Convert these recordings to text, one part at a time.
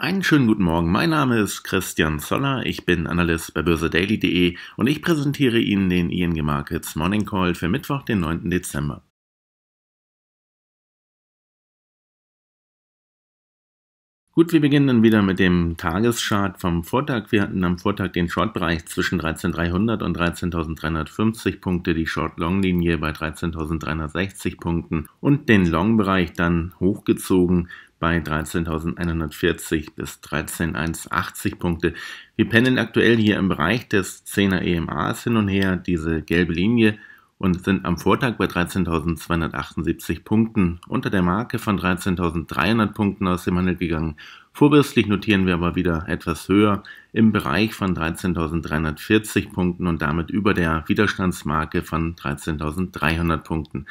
Einen schönen guten Morgen, mein Name ist Christian Zoller, ich bin Analyst bei börsedaily.de und ich präsentiere Ihnen den ING Markets Morning Call für Mittwoch, den 9. Dezember. Gut, wir beginnen dann wieder mit dem Tageschart vom Vortag. Wir hatten am Vortag den Short-Bereich zwischen 13.300 und 13.350 Punkte, die Short-Long-Linie bei 13.360 Punkten und den Long-Bereich dann hochgezogen bei 13.140 bis 13.180 Punkte. Wir pendeln aktuell hier im Bereich des 10er EMAs hin und her, diese gelbe Linie, und sind am Vortag bei 13.278 Punkten unter der Marke von 13.300 Punkten aus dem Handel gegangen. Vorbürstlich notieren wir aber wieder etwas höher im Bereich von 13.340 Punkten und damit über der Widerstandsmarke von 13.300 Punkten.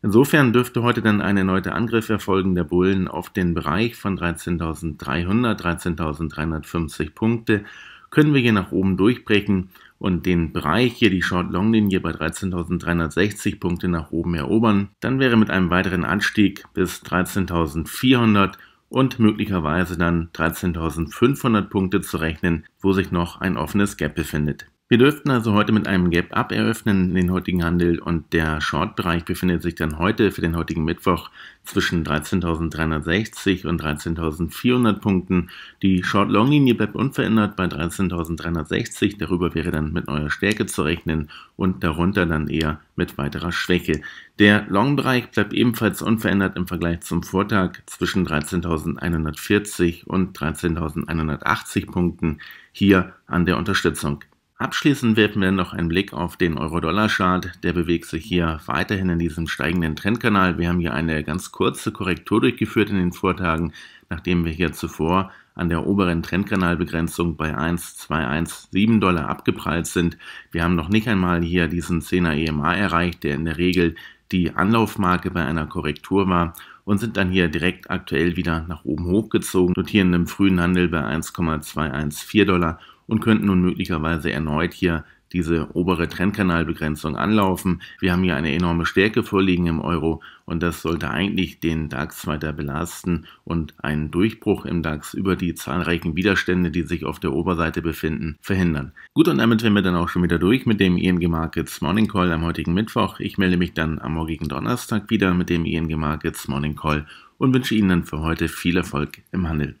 Insofern dürfte heute dann ein erneuter Angriff erfolgen der Bullen auf den Bereich von 13.300, 13.350 Punkte. Können wir hier nach oben durchbrechen und den Bereich hier, die Short-Long-Linie bei 13.360 Punkte nach oben erobern, dann wäre mit einem weiteren Anstieg bis 13.400 und möglicherweise dann 13.500 Punkte zu rechnen, wo sich noch ein offenes Gap befindet. Wir dürften also heute mit einem Gap-Up eröffnen in den heutigen Handel und der Short-Bereich befindet sich dann heute für den heutigen Mittwoch zwischen 13.360 und 13.400 Punkten. Die Short-Long-Linie bleibt unverändert bei 13.360, darüber wäre dann mit neuer Stärke zu rechnen und darunter dann eher mit weiterer Schwäche. Der Long-Bereich bleibt ebenfalls unverändert im Vergleich zum Vortag zwischen 13.140 und 13.180 Punkten hier an der Unterstützung. Abschließend werfen wir noch einen Blick auf den Euro-Dollar-Chart. Der bewegt sich hier weiterhin in diesem steigenden Trendkanal. Wir haben hier eine ganz kurze Korrektur durchgeführt in den Vortagen, nachdem wir hier zuvor an der oberen Trendkanalbegrenzung bei 1,217 Dollar abgeprallt sind. Wir haben noch nicht einmal hier diesen 10er EMA erreicht, der in der Regel die Anlaufmarke bei einer Korrektur war und sind dann hier direkt aktuell wieder nach oben hochgezogen, notieren im frühen Handel bei 1,214 Dollar und könnten nun möglicherweise erneut hier diese obere Trendkanalbegrenzung anlaufen. Wir haben hier eine enorme Stärke vorliegen im Euro und das sollte eigentlich den DAX weiter belasten und einen Durchbruch im DAX über die zahlreichen Widerstände, die sich auf der Oberseite befinden, verhindern. Gut, und damit wären wir dann auch schon wieder durch mit dem ING e Markets Morning Call am heutigen Mittwoch. Ich melde mich dann am morgigen Donnerstag wieder mit dem ING e Markets Morning Call und wünsche Ihnen dann für heute viel Erfolg im Handel.